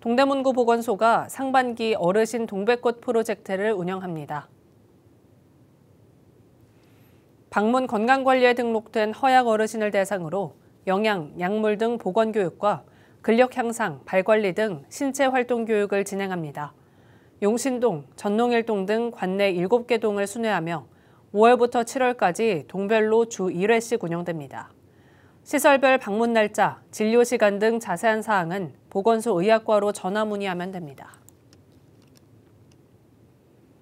동대문구 보건소가 상반기 어르신 동백꽃 프로젝트를 운영합니다. 방문 건강관리에 등록된 허약 어르신을 대상으로 영양, 약물 등 보건교육과 근력 향상, 발관리 등 신체 활동 교육을 진행합니다. 용신동, 전농일동 등 관내 7개 동을 순회하며 5월부터 7월까지 동별로 주 1회씩 운영됩니다. 시설별 방문 날짜, 진료 시간 등 자세한 사항은 보건소 의학과로 전화 문의하면 됩니다.